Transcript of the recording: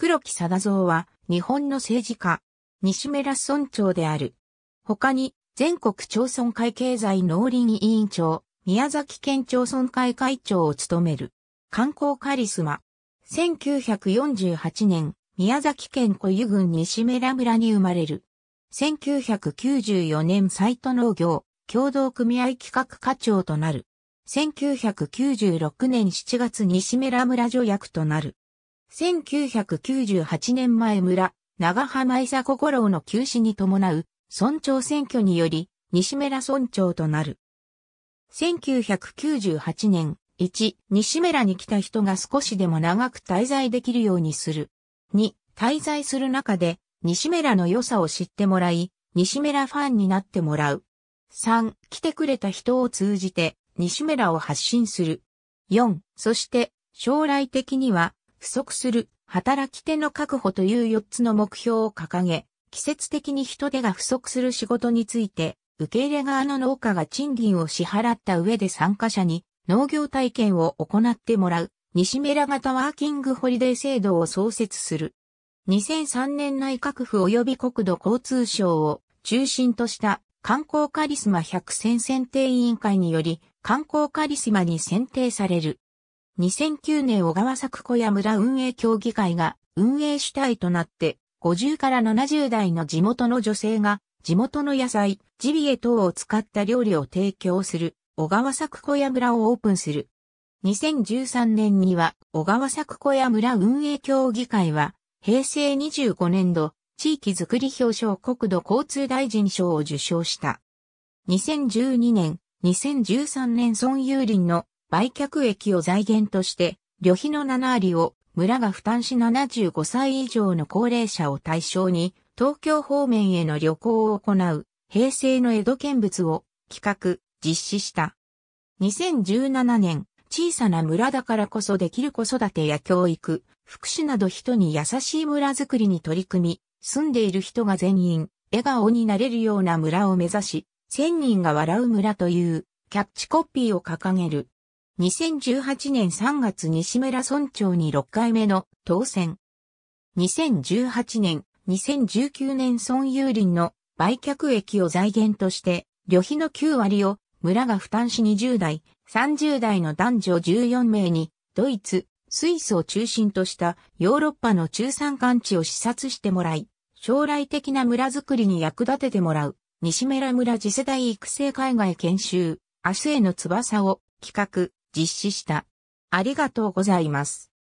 黒木貞蔵は日本の政治家、西村村長である。他に全国町村会経済農林委員長、宮崎県町村会会長を務める。観光カリスマ。1948年、宮崎県小湯郡西村村に生まれる。1994年サイト農業共同組合企画課長となる。1996年7月西村村助役となる。1998年前村、長浜伊佐心郎の休止に伴う村長選挙により、西村村長となる。1998年、1、西村に来た人が少しでも長く滞在できるようにする。2、滞在する中で、西村の良さを知ってもらい、西村ファンになってもらう。3、来てくれた人を通じて、西村を発信する。4、そして、将来的には、不足する働き手の確保という4つの目標を掲げ、季節的に人手が不足する仕事について、受け入れ側の農家が賃金を支払った上で参加者に農業体験を行ってもらう、西メラ型ワーキングホリデー制度を創設する。2003年内閣府及び国土交通省を中心とした観光カリスマ100選選定委員会により観光カリスマに選定される。2009年小川作小屋村運営協議会が運営主体となって、50から70代の地元の女性が、地元の野菜、ジビエ等を使った料理を提供する、小川作小屋村をオープンする。2013年には、小川作小屋村運営協議会は、平成25年度、地域づくり表彰国土交通大臣賞を受賞した。2012年、2013年孫有林の売却益を財源として、旅費の7割を村が負担し75歳以上の高齢者を対象に、東京方面への旅行を行う、平成の江戸見物を企画、実施した。2017年、小さな村だからこそできる子育てや教育、福祉など人に優しい村づくりに取り組み、住んでいる人が全員、笑顔になれるような村を目指し、1000人が笑う村というキャッチコピーを掲げる。2018年3月西村村長に6回目の当選。2018年、2019年村有林の売却益を財源として、旅費の9割を村が負担し20代、30代の男女14名に、ドイツ、スイスを中心としたヨーロッパの中山間地を視察してもらい、将来的な村づくりに役立ててもらう、西村村次世代育成海外研修、明日への翼を企画、実施した。ありがとうございます。